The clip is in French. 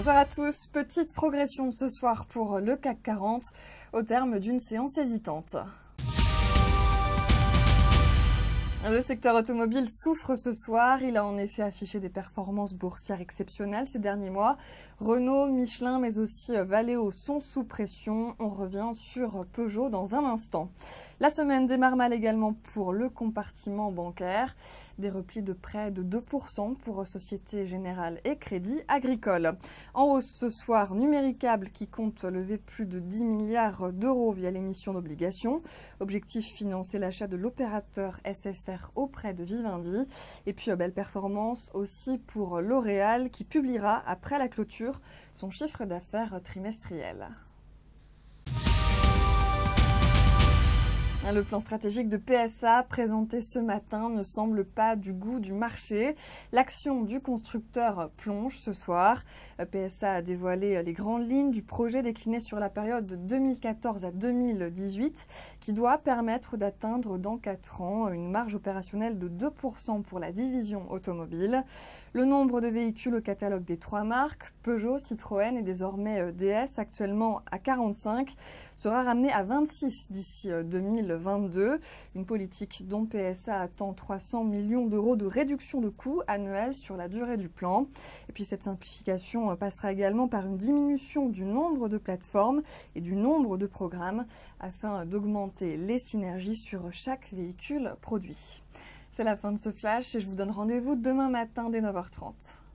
Bonsoir à tous. Petite progression ce soir pour le CAC 40 au terme d'une séance hésitante. Le secteur automobile souffre ce soir. Il a en effet affiché des performances boursières exceptionnelles ces derniers mois. Renault, Michelin, mais aussi euh, Valeo sont sous pression. On revient sur Peugeot dans un instant. La semaine démarre mal également pour le compartiment bancaire. Des replis de près de 2% pour Société Générale et Crédit Agricole. En hausse ce soir, Numéricable qui compte lever plus de 10 milliards d'euros via l'émission d'obligations. Objectif financer l'achat de l'opérateur SFR auprès de Vivendi. Et puis, euh, belle performance aussi pour L'Oréal qui publiera après la clôture son chiffre d'affaires trimestriel. Hein, le plan stratégique de PSA présenté ce matin ne semble pas du goût du marché. L'action du constructeur plonge ce soir. Euh, PSA a dévoilé euh, les grandes lignes du projet décliné sur la période de 2014 à 2018 qui doit permettre d'atteindre dans 4 ans une marge opérationnelle de 2% pour la division automobile. Le nombre de véhicules au catalogue des trois marques, Peugeot, Citroën et désormais euh, DS actuellement à 45, sera ramené à 26 d'ici 2020. Une politique dont PSA attend 300 millions d'euros de réduction de coûts annuels sur la durée du plan. Et puis cette simplification euh, passera également par une diminution du nombre de plateformes et du nombre de programmes afin d'augmenter les synergies sur chaque véhicule produit. C'est la fin de ce flash et je vous donne rendez-vous demain matin dès 9h30.